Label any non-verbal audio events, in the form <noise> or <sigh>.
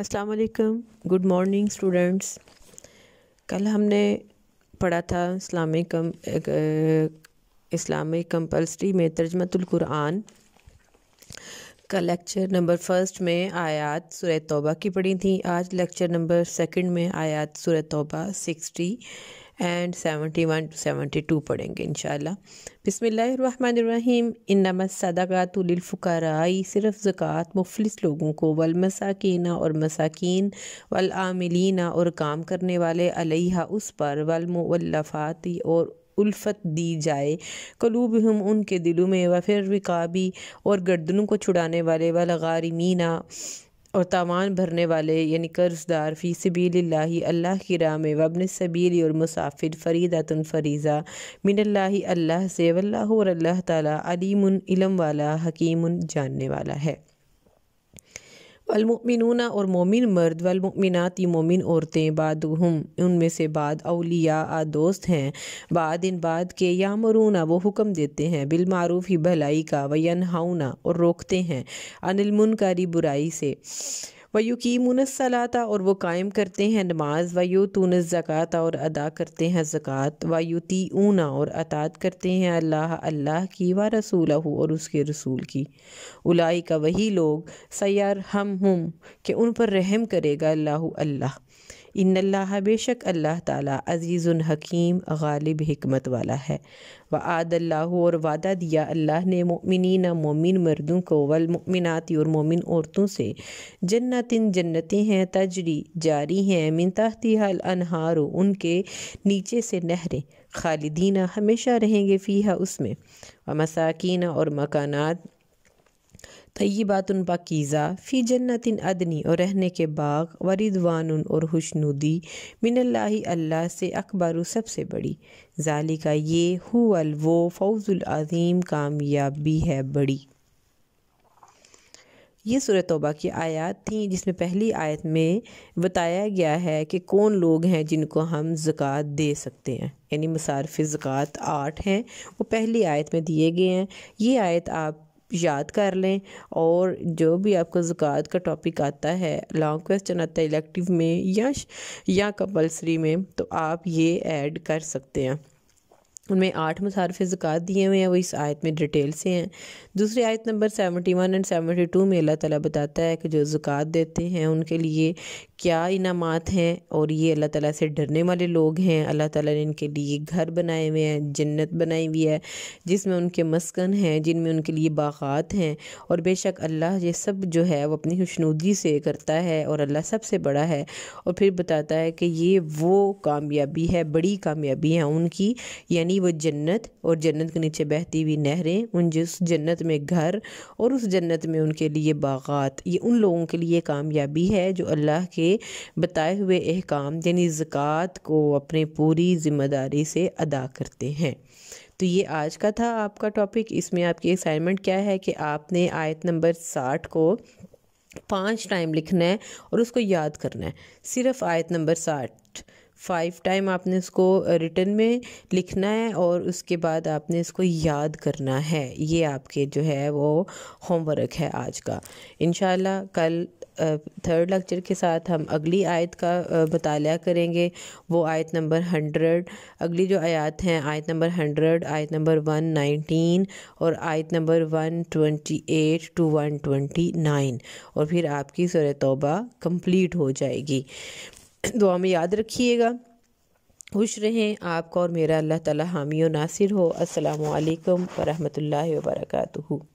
अस्सलाम वालेकुम good morning students कल हमने पढ़ा था इस्लामिक इस्लामिक इस्लामी कंपल्सरी में कुरान का लेक्चर नंबर फर्स्ट में आयात सूर्य तौबा की पढ़ी थी आज लेक्चर नंबर सेकंड में आयात सूर्य तौबा sixty and one two seventy two पढ़ेंगे इन बसमीम इन नमसदातुलफ़ुकाराई सिर्फ ज़क़़त मुफलिस लोगों को वलमसाकिन और मसाकिन वलआमिलीना और काम करने वाले अलहा उस पर वलमफ़ाती और उल्फत दी जाए कलूब हम उनके दिलों में व फिर रिकाबी और गर्दनों को छुड़ाने वाले वलगारमीना और तावान भरने वाले यानी कर्जदार फ़ी सबील्ला अल्लाह की राह में वबन सबीली और मुसाफिर फ़रीदातन फरीज़ा मिनल्ला अल्लाह से वल्ला और अल्लाह ताली इलम वाला हकीम जानने वाला है अलमिन और मोमिन मर्द वलमिनत ये मोमिन औरतें बाद हम उनमें से बाद अलिया आ दोस्त हैं बाद इन बाद के या मरूना वो हुक्म देते हैं बिलमारूफ़ ही भलाई का वन हाउना और रोकते हैं अनिलमुनकारी बुराई से वयुकीमसलाता और वो कायम करते हैं नमाज तून ज़क़़त और अदा करते हैं ज़क़़त वायुती ऊना और अतात करते हैं अल्लाह अल्लाह की व रसूल और उसके रसूल की उलाई का वही लोग सैार हम हम कि उन पर रहम करेगा अल्लाह अल्लाह इन बेशक अल्लाह ताला अज़ीज़ुल हकीम गालिब हमत वाला है व आदल्लाह और वादा दिया अल्लाह ने मोमिन मोमिन मर्दों को वलमिनती और मोमिन औरतों से जन्नतिन जन्नतें हैं तजरी जारी हैं मिनताती हल अनहार उनके नीचे से नहरें खालिदीना हमेशा रहेंगे फ़ीहा उसमें व मसाकिन और मकानात तय्यबातन पाकिज़ा फ़ी जन्नतिन अदनी और रहने के बाग वरिदवान और खुशनुदी मिनल्ला अल्लाह से अकबर सबसे बड़ी जाली का ये हुल वो अज़ीम कामयाबी है बड़ी ये सूरह तोबा की आयत थी जिसमें पहली आयत में बताया गया है कि कौन लोग हैं जिनको हम ज़क़़त दे सकते हैं यानी मसारफ़ ज़क़़त आठ हैं वो पहली आयत में दिए गए हैं ये आयत आप याद कर लें और जो भी आपको जुकात का टॉपिक आता है लॉन्ग क्वेश्चन आता है इलेक्टिव में या या कंपलसरी में तो आप ये ऐड कर सकते हैं उनमें आठ मसारफ ज़क़ात दिए हुए हैं वो इस आयत में डिटेल से हैं दूसरी आयत number seventy one and seventy two में अल्लाह ताला बताता है कि जो ज़क़़त देते हैं उनके लिए क्या इनाम हैं और ये अल्लाह ताला से डरने वाले लोग हैं अल्लाह ताला ने इनके लिए घर बनाए हुए हैं जन्नत बनाई हुई है जिसमें उनके मस्कन हैं जिनमें उनके लिए बागात हैं और बेशक अल्लाह ये सब जो है वो अपनी खुशनुदी से करता है और अल्लाह सबसे बड़ा है और फिर बताता है कि ये वो कामयाबी है बड़ी कामयाबी है उनकी यानी यानी वो जन्नत और जन्नत के नीचे बहती हुई नहरें उन जिस जन्नत में घर और उस जन्नत में उनके लिए बागात ये उन लोगों के लिए कामयाबी है जो अल्लाह के बताए हुए अहकाम यानी ज़क़़त को अपने पूरी ज़िम्मेदारी से अदा करते हैं तो ये आज का था आपका टॉपिक इसमें आपकी असाइनमेंट क्या है कि आपने आयत नंबर साठ को पाँच टाइम लिखना है और उसको याद करना है सिर्फ आयत नंबर साठ फाइव टाइम आपने इसको रिटर्न में लिखना है और उसके बाद आपने इसको याद करना है ये आपके जो है वो होमवर्क है आज का इन कल थर्ड लेक्चर के साथ हम अगली आयत का मताल करेंगे वो आयत नंबर हंड्रेड अगली जो आयत हैं आयत नंबर हंड्रेड आयत नंबर वन नाइनटीन और आयत number one twenty eight two one twenty nine और फिर आपकी सर तोबा कंप्लीट हो जाएगी <coughs> दुआ में याद रखिएगा खुश रहें आपका और मेरा अल्लाह ताला हामी नासिर हो अस्सलाम वालेकुम वरहमतुल्लाहि वबरकatuh